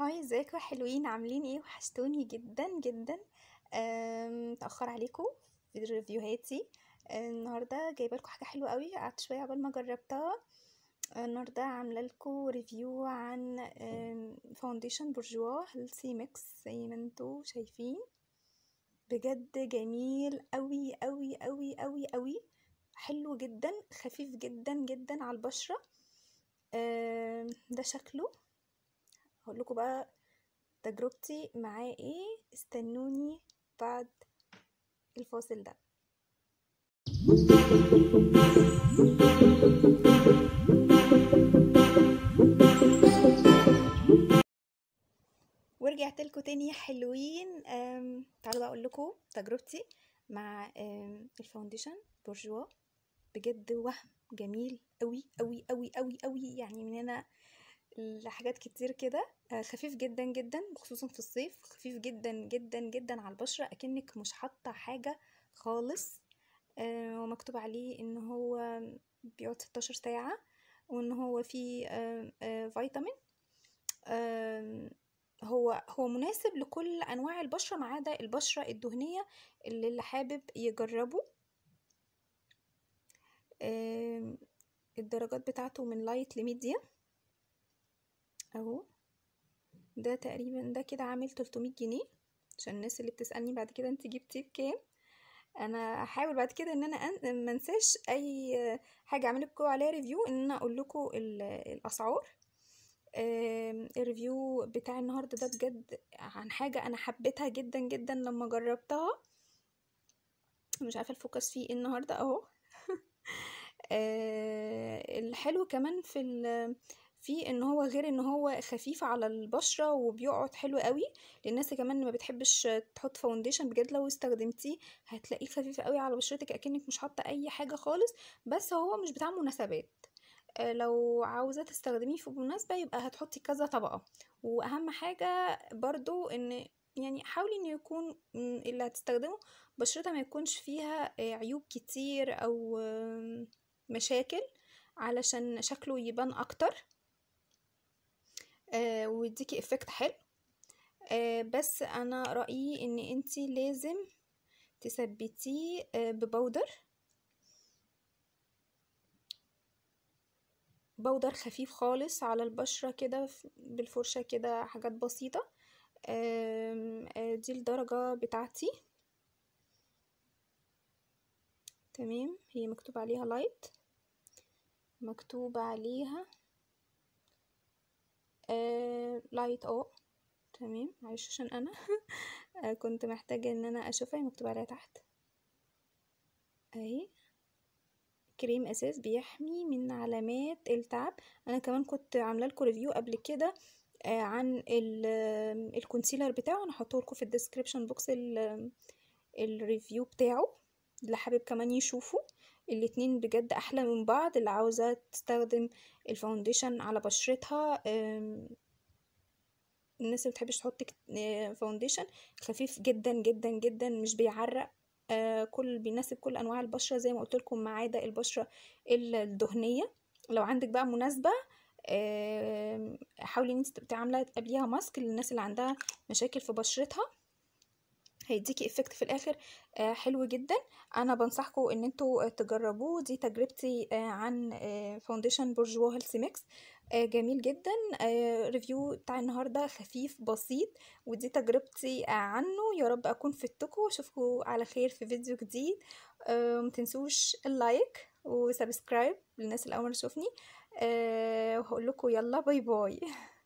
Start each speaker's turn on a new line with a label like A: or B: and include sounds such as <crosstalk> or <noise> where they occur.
A: هاي ازيكم حلوين عاملين ايه وحشتوني جدا جدا متاخر عليكم في ريفيوهاتي النهارده جايبه لكم حاجه حلوه قوي قعدت شويه عبال ما جربتها النهارده عامله لكم ريفيو عن فاونديشن بورجوا هيلثي ميكس زي ما انتم شايفين بجد جميل قوي قوي قوي قوي قوي حلو جدا خفيف جدا جدا على البشره ده شكله هقول لكم بقى تجربتي معاه ايه استنوني بعد الفاصل ده ورجعت لكم تاني حلوين تعالوا بقى اقول لكم تجربتي مع الفاونديشن بورجوا بجد وهم جميل قوي قوي قوي قوي قوي يعني من هنا لحاجات كتير كده آه، خفيف جدا جدا خصوصا في الصيف خفيف جدا جدا جدا على البشرة اكنك مش حاطة حاجة خالص آه، ومكتوب عليه ان هو بيقعد 16 ساعة وان هو فيه فيتامين آه، هو هو مناسب لكل انواع البشره ما عدا البشره الدهنيه اللي اللي حابب يجربه الدرجات بتاعته من لايت لميديا اهو ده تقريبا ده كده عامل 300 جنيه عشان الناس اللي بتسألني بعد كده انت جبتي بكام انا هحاول بعد كده ان انا ما انساش اي حاجه اعمل لكم عليها ريفيو ان انا اقول لكم الاسعار الريفيو بتاع النهارده ده بجد عن حاجه انا حبيتها جدا جدا لما جربتها مش عارفه الفوكس فيه ايه النهارده اهو <laughs> آه، الحلو كمان في في ان هو غير ان هو خفيف على البشره وبيقعد حلو قوي للناس كمان ما بتحبش تحط فاونديشن بجد لو استخدمتيه هتلاقيه خفيف قوي على بشرتك اكنك مش حاطه اي حاجه خالص بس هو مش بتاع مناسبات آه، لو عاوزه تستخدميه في مناسبه يبقى هتحطي كذا طبقه واهم حاجه برضو ان يعني حاولي ان يكون اللي هتستخدمه بشرتها ما يكونش فيها آه، عيوب كتير او مشاكل علشان شكله يبان اكتر آه، ويديكي افكت حلو آه بس انا رايي ان انتي لازم تثبتيه آه ببودر بودر خفيف خالص على البشرة كده بالفرشة كده حاجات بسيطة آه، دي الدرجة بتاعتي تمام هي مكتوب عليها لايت مكتوب عليها لايت اه تمام معلش عشان انا <laughs> آه، كنت محتاجة ان انا اشوفها هي مكتوب عليها تحت اهي كريم اساس بيحمي من علامات التعب انا كمان كنت عامله لكم ريفيو قبل كده آه، عن الكونسيلر بتاعه انا هحطه لكم في الديسكريبشن بوكس الريفيو بتاعه اللي حابب كمان يشوفه الاتنين بجد احلى من بعض اللي عاوزة تستخدم الفاونديشن على بشرتها الناس اللي بتحبش تحط آه، فاونديشن خفيف جدا جدا جدا مش بيعرق آه، كل بيناسب كل انواع البشره زي ما قلت لكم ما عدا البشره الدهنيه لو عندك بقى مناسبه حاولي انت تبقي عامله قبليها ماسك للناس اللي عندها مشاكل في بشرتها هيديكي افكت في الاخر آه، حلو جدا انا بنصحكم ان انتوا آه، تجربوه دي تجربتي آه، عن فاونديشن بورجوا هيلثي ميكس جميل جدا ريفيو بتاع النهارده خفيف بسيط ودي تجربتي عنه يا رب اكون فدتكم واشوفكم على خير في فيديو جديد متنسوش اللايك وسبسكرايب للناس الاول تشوفني وهقول لكم يلا باي باي <laughs>